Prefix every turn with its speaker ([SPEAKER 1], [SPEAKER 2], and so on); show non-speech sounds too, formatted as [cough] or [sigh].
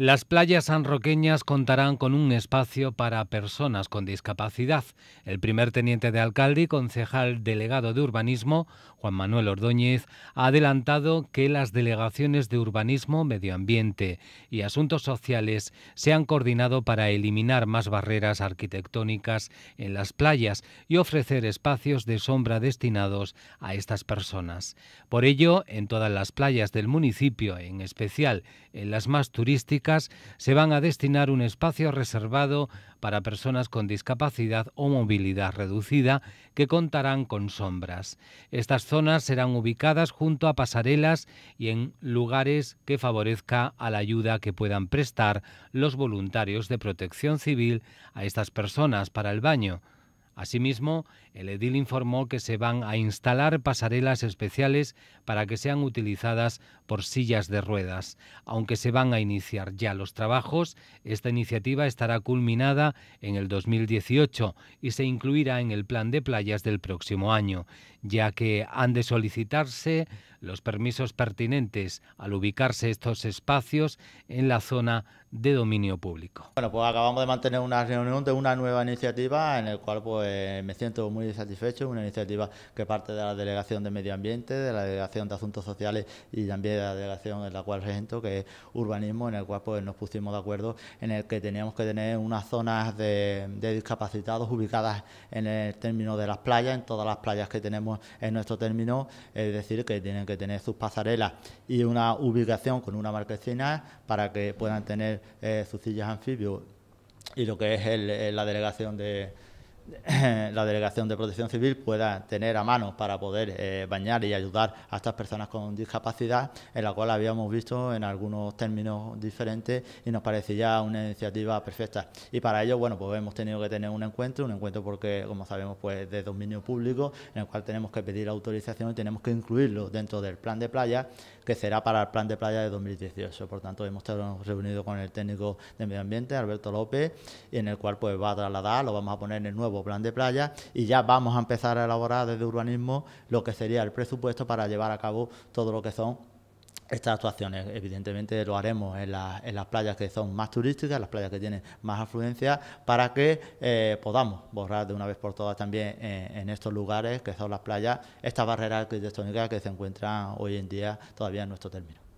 [SPEAKER 1] Las playas sanroqueñas contarán con un espacio para personas con discapacidad. El primer teniente de alcalde y concejal delegado de urbanismo, Juan Manuel Ordóñez, ha adelantado que las delegaciones de urbanismo, medio ambiente y asuntos sociales se han coordinado para eliminar más barreras arquitectónicas en las playas y ofrecer espacios de sombra destinados a estas personas. Por ello, en todas las playas del municipio, en especial en las más turísticas, se van a destinar un espacio reservado para personas con discapacidad o movilidad reducida que contarán con sombras. Estas zonas serán ubicadas junto a pasarelas y en lugares que favorezca a la ayuda que puedan prestar los voluntarios de protección civil a estas personas para el baño Asimismo, el edil informó que se van a instalar pasarelas especiales para que sean utilizadas por sillas de ruedas. Aunque se van a iniciar ya los trabajos, esta iniciativa estará culminada en el 2018 y se incluirá en el plan de playas del próximo año, ya que han de solicitarse los permisos pertinentes al ubicarse estos espacios en la zona de dominio público.
[SPEAKER 2] Bueno, pues acabamos de mantener una reunión de una nueva iniciativa en la cual pues, me siento muy satisfecho, una iniciativa que parte de la Delegación de Medio Ambiente, de la Delegación de Asuntos Sociales y también de la Delegación en la cual regento, que es Urbanismo, en el cual pues, nos pusimos de acuerdo en el que teníamos que tener unas zonas de, de discapacitados ubicadas en el término de las playas, en todas las playas que tenemos en nuestro término, es decir, que tienen que que tener sus pasarelas y una ubicación con una marquesina para que puedan tener eh, sus sillas anfibios y lo que es eh, la delegación de, [laughs] la Delegación de Protección Civil pueda tener a mano para poder eh, bañar y ayudar a estas personas con discapacidad, en la cual habíamos visto en algunos términos diferentes y nos parecía una iniciativa perfecta. Y para ello, bueno, pues hemos tenido que tener un encuentro, un encuentro porque, como sabemos, pues de dominio público, en el cual tenemos que pedir autorización y tenemos que incluirlo dentro del plan de playa, que será para el plan de playa de 2018. Por tanto, hemos reunido con el técnico de medio ambiente, Alberto López, y en el cual pues va a trasladar, lo vamos a poner en el nuevo plan de playa y ya vamos a empezar a elaborar desde urbanismo lo que sería el presupuesto para llevar a cabo todo lo que son estas actuaciones. Evidentemente lo haremos en, en, las playas que son más turísticas, las playas que tienen más afluencia, para que eh, podamos borrar de una vez por todas también eh, en, estos lugares que son las playas, esta barrera arquitectónica que se encuentra hoy en día todavía en nuestro término.